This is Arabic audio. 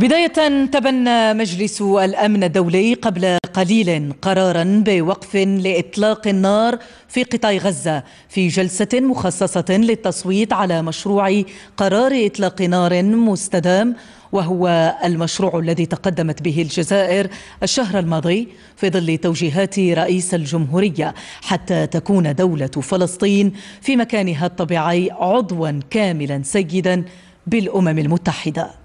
بداية تبنى مجلس الأمن الدولي قبل قليل قرارا بوقف لإطلاق النار في قطاع غزة في جلسة مخصصة للتصويت على مشروع قرار إطلاق نار مستدام وهو المشروع الذي تقدمت به الجزائر الشهر الماضي في ظل توجيهات رئيس الجمهورية حتى تكون دولة فلسطين في مكانها الطبيعي عضوا كاملا سيدا بالأمم المتحدة